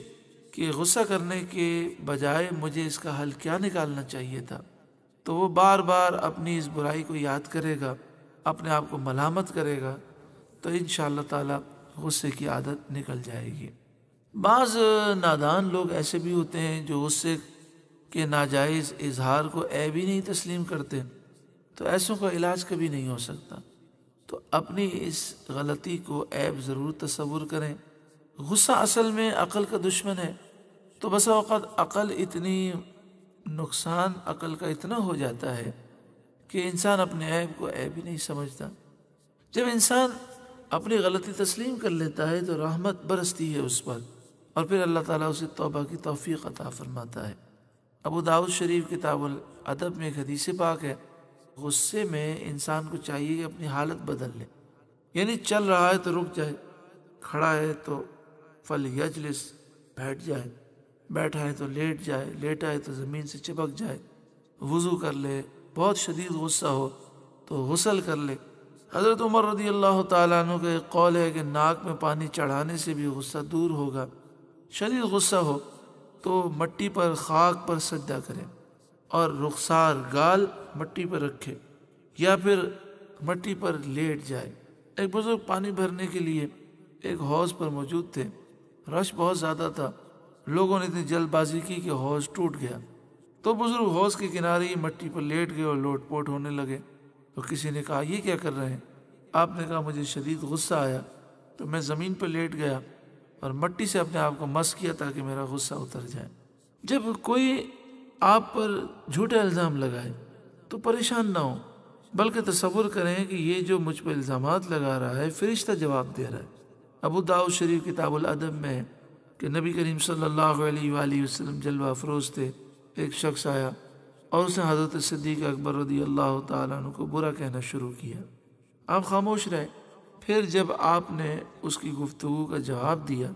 کہ غصہ کرنے کے بجائے مجھے اس کا حل کیا نکالنا چاہیے تھا تو وہ بار بار اپنی اس برائی کو یاد کرے گا اپنے آپ کو ملامت کرے گا تو ان شاء اللہ تعالی غصے کی عادت نکل جائے گی بعض نادان لوگ ایسے بھی ہوتے ہیں جو غصے کے ناجائز اظہار کو اے ہی نہیں تسلیم کرتے تو ایسوں کا علاج کبھی نہیں ہو سکتا تو اپنی اس غلطی کو عیب ضرور تصور کریں غصہ اصل میں عقل کا دشمن ہے تو بس اوقات عقل اتنی نقصان عقل کا اتنا ہو جاتا ہے کہ انسان اپنے عیب کو عیب ہی نہیں سمجھتا جب انسان اپنی غلطی تسلیم کر لیتا ہے تو رحمت برستی ہے اس پر اور پھر اللہ تعالیٰ اسے توبہ کی توفیق عطا فرماتا ہے ابو داؤد شریف کتاب الادب میں ایک حدیث پاک ہے غصے میں انسان کو چاہیے کہ اپنی حالت بدل لے یعنی چل رہا ہے تو رک جائے کھڑا ہے تو فل یجلس بیٹھ جائے بیٹھا ہے تو لیٹ جائے لیٹا ہے تو زمین سے چپک جائے وضو کر لے بہت شدید غصہ ہو تو غسل کر لے حضرت عمر رضی اللہ تعالیٰ عنہ کا ایک قول ہے کہ ناک میں پانی چڑھانے سے بھی غصہ دور ہوگا شدید غصہ ہو تو مٹی پر خاک پر سجدہ کرے اور رخسار گال مٹی پر رکھے یا پھر مٹی پر لیٹ جائے ایک بزرگ پانی بھرنے کے لیے ایک حوض پر موجود تھے رش بہت زیادہ تھا لوگوں نے اتنی جلد بازی کی کہ حوض ٹوٹ گیا تو بزرگ حوض کے کنارے ہی مٹی پر لیٹ گئے اور لوٹ پوٹ ہونے لگے تو کسی نے کہا یہ کیا کر رہے ہیں آپ نے کہا مجھے شدید غصہ آیا تو میں زمین پر لیٹ گیا اور مٹی سے اپنے آپ کو مس کیا تاکہ میرا غصہ اتر جائے جب کوئی آپ پر جھوٹا الزام لگائے تو پریشان نہ ہو بلکہ تصور کریں کہ یہ جو مجھ پہ الزامات لگا رہا ہے فرشتہ جواب دے رہا ہے ابو داؤ شریف کتاب الادب میں کہ نبی کریم صلی اللہ علیہ وآلہ وسلم جلوہ افروز تھے ایک شخص آیا اور اس نے حضرت صدیق اکبر رضی اللہ تعالیٰ عنہ کو برا کہنا شروع کیا آپ خاموش رہے پھر جب آپ نے اس کی گفتگو کا جواب دیا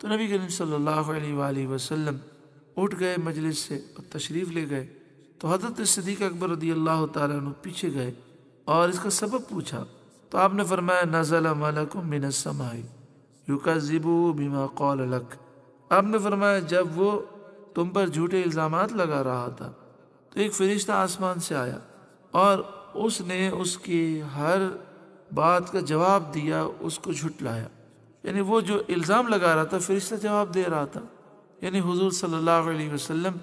تو نبی کریم صلی اللہ علیہ وآلہ وسلم اٹھ گئے مجلس سے اور تشریف لے گئے تو حضرت صدیق اکبر رضی اللہ تعالیٰ عنہ پیچھے گئے اور اس کا سبب پوچھا تو آپ نے فرمایا نزل ملک من السمائی یکذبو بما قال لک آپ نے فرمایا جب وہ تم پر جھوٹے الزامات لگا رہا تھا تو ایک فرشتہ آسمان سے آیا اور اس نے اس کی ہر بات کا جواب دیا اس کو جھٹ یعنی وہ جو الزام لگا رہا تھا فرشتہ جواب دے رہا تھا یعنی حضور صلی اللہ علیہ وسلم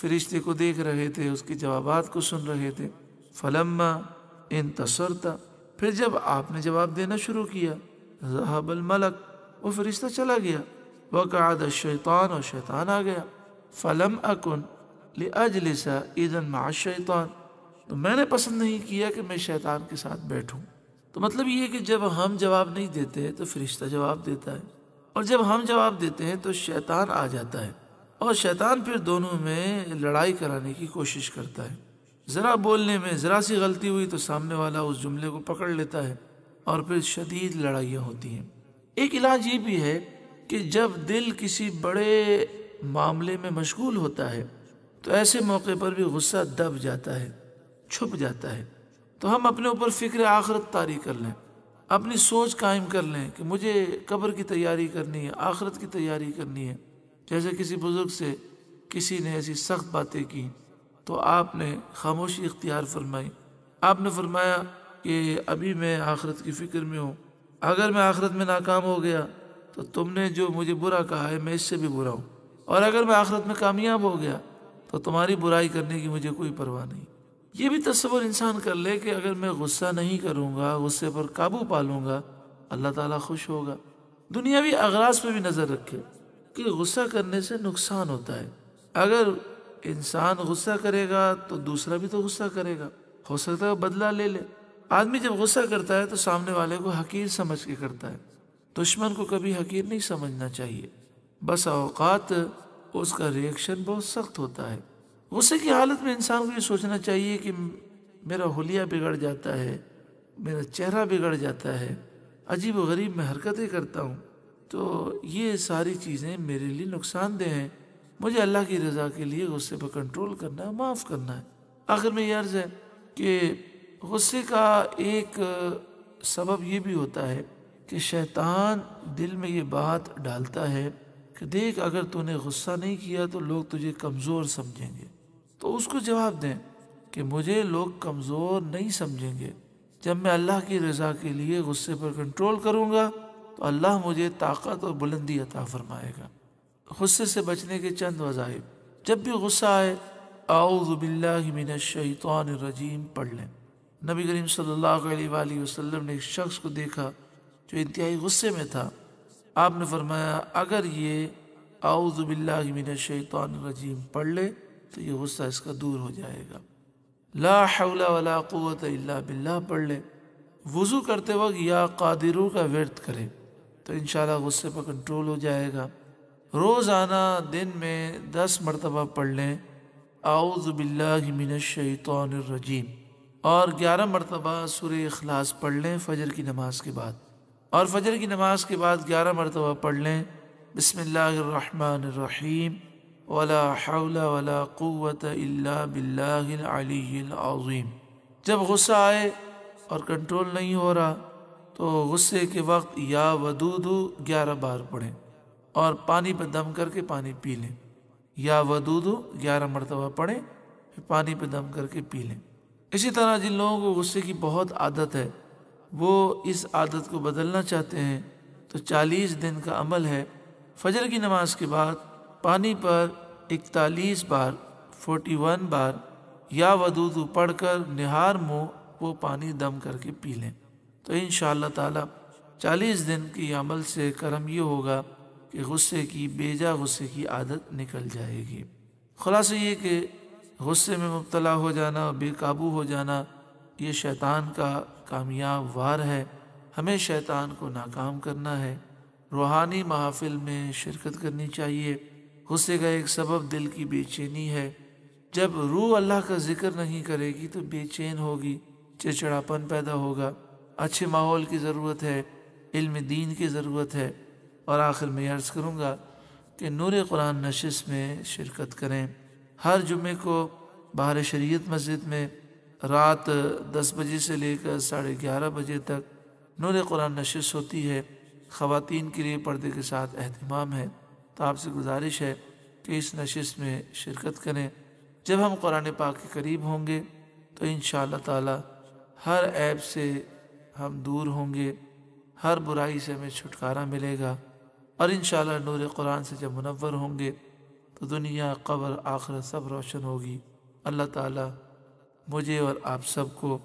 فرشتے کو دیکھ رہے تھے اس کے جوابات کو سن رہے تھے فلما انتصرتا پھر جب آپ نے جواب دینا شروع کیا ذہب الملک وہ فرشتہ چلا گیا وقعد الشیطان اور شیطان آ گیا فلم اکن لسا اذن مع الشیطان تو میں نے پسند نہیں کیا کہ میں شیطان کے ساتھ بیٹھوں تو مطلب یہ کہ جب ہم جواب نہیں دیتے تو فرشتہ جواب دیتا ہے اور جب ہم جواب دیتے ہیں تو شیطان آ جاتا ہے اور شیطان پھر دونوں میں لڑائی کرانے کی کوشش کرتا ہے ذرا بولنے میں ذرا سی غلطی ہوئی تو سامنے والا اس جملے کو پکڑ لیتا ہے اور پھر شدید لڑائیاں ہوتی ہیں ایک علاج یہ بھی ہے کہ جب دل کسی بڑے معاملے میں مشغول ہوتا ہے تو ایسے موقع پر بھی غصہ دب جاتا ہے چھپ جاتا ہے تو ہم اپنے اوپر فکر آخرت طاری کر لیں اپنی سوچ قائم کر لیں کہ مجھے قبر کی تیاری کرنی ہے آخرت کی تیاری کرنی ہے جیسے کسی بزرگ سے کسی نے ایسی سخت باتیں کی تو آپ نے خاموشی اختیار فرمائی آپ نے فرمایا کہ ابھی میں آخرت کی فکر میں ہوں اگر میں آخرت میں ناکام ہو گیا تو تم نے جو مجھے برا کہا ہے میں اس سے بھی برا ہوں اور اگر میں آخرت میں کامیاب ہو گیا تو تمہاری برائی کرنے کی مجھے کوئی پرواہ نہیں یہ بھی تصور انسان کر لے کہ اگر میں غصہ نہیں کروں گا غصے پر قابو پالوں گا اللہ تعالیٰ خوش ہوگا دنیا بھی اغراض پہ بھی نظر رکھے کہ غصہ کرنے سے نقصان ہوتا ہے اگر انسان غصہ کرے گا تو دوسرا بھی تو غصہ کرے گا ہو سکتا ہے بدلہ لے لے آدمی جب غصہ کرتا ہے تو سامنے والے کو حقیر سمجھ کے کرتا ہے دشمن کو کبھی حقیر نہیں سمجھنا چاہیے بس اوقات اس کا ریاکشن بہت سخت ہوتا ہے غصے کی حالت میں انسان کو یہ سوچنا چاہیے کہ میرا حلیہ بگڑ جاتا ہے میرا چہرہ بگڑ جاتا ہے عجیب و غریب میں حرکتیں کرتا ہوں تو یہ ساری چیزیں میرے لیے نقصان دہ ہیں مجھے اللہ کی رضا کے لیے غصے پر کنٹرول کرنا ہے معاف کرنا ہے آخر میں یہ عرض ہے کہ غصے کا ایک سبب یہ بھی ہوتا ہے کہ شیطان دل میں یہ بات ڈالتا ہے کہ دیکھ اگر تو نے غصہ نہیں کیا تو لوگ تجھے کمزور سمجھیں گے تو اس کو جواب دیں کہ مجھے لوگ کمزور نہیں سمجھیں گے جب میں اللہ کی رضا کے لیے غصے پر کنٹرول کروں گا تو اللہ مجھے طاقت اور بلندی عطا فرمائے گا غصے سے بچنے کے چند وظائب جب بھی غصہ آئے اعوذ باللہ من الشیطان الرجیم پڑھ لیں نبی کریم صلی اللہ علیہ وآلہ وسلم نے ایک شخص کو دیکھا جو انتہائی غصے میں تھا آپ نے فرمایا اگر یہ اعوذ باللہ من الشیطان الرجیم پڑھ لے تو یہ غصہ اس کا دور ہو جائے گا لا حول ولا قوت الا باللہ پڑھ لے وضو کرتے وقت یا قادروں کا ورد کرے تو انشاءاللہ غصے پر کنٹرول ہو جائے گا روزانہ دن میں دس مرتبہ پڑھ لیں اعوذ باللہ من الشیطان الرجیم اور گیارہ مرتبہ سور اخلاص پڑھ لیں فجر کی نماز کے بعد اور فجر کی نماز کے بعد گیارہ مرتبہ پڑھ لیں بسم اللہ الرحمن الرحیم ولا حول ولا قوت الا باللہ العلی العظیم جب غصہ آئے اور کنٹرول نہیں ہو رہا تو غصے کے وقت یا ودودو گیارہ بار پڑھیں اور پانی پہ دم کر کے پانی پی لیں یا ودودو گیارہ مرتبہ پڑھیں پانی پہ دم کر کے پی لیں اسی طرح جن لوگوں کو غصے کی بہت عادت ہے وہ اس عادت کو بدلنا چاہتے ہیں تو چالیس دن کا عمل ہے فجر کی نماز کے بعد پانی پر اکتالیس بار فورٹی ون بار یا ودود پڑھ کر نہار منہ وہ پانی دم کر کے پی لیں تو ان شاء اللہ تعالی چالیس دن کی عمل سے کرم یہ ہوگا کہ غصے کی بیجا غصے کی عادت نکل جائے گی خلاصہ یہ کہ غصے میں مبتلا ہو جانا بے قابو ہو جانا یہ شیطان کا کامیاب وار ہے ہمیں شیطان کو ناکام کرنا ہے روحانی محافل میں شرکت کرنی چاہیے غصے کا ایک سبب دل کی بے چینی ہے جب روح اللہ کا ذکر نہیں کرے گی تو بے چین ہوگی چڑچڑاپن پیدا ہوگا اچھے ماحول کی ضرورت ہے علم دین کی ضرورت ہے اور آخر میں عرض کروں گا کہ نور قرآن نشست میں شرکت کریں ہر جمعے کو باہر شریعت مسجد میں رات دس بجے سے لے کر ساڑھے گیارہ بجے تک نور قرآن نشست ہوتی ہے خواتین کے لیے پردے کے ساتھ اہتمام ہے تو آپ سے گزارش ہے کہ اس نشست میں شرکت کریں جب ہم قرآن پاک کے قریب ہوں گے تو ان شاء اللہ تعالی ہر ایپ سے ہم دور ہوں گے ہر برائی سے ہمیں چھٹکارا ملے گا اور ان شاء اللہ نور قرآن سے جب منور ہوں گے تو دنیا قبر آخر سب روشن ہوگی اللہ تعالیٰ مجھے اور آپ سب کو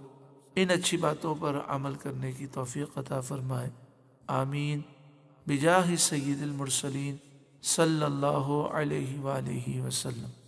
ان اچھی باتوں پر عمل کرنے کی توفیق عطا فرمائے آمین بجاہ سید المرسلین صلی اللہ علیہ وآلہ وسلم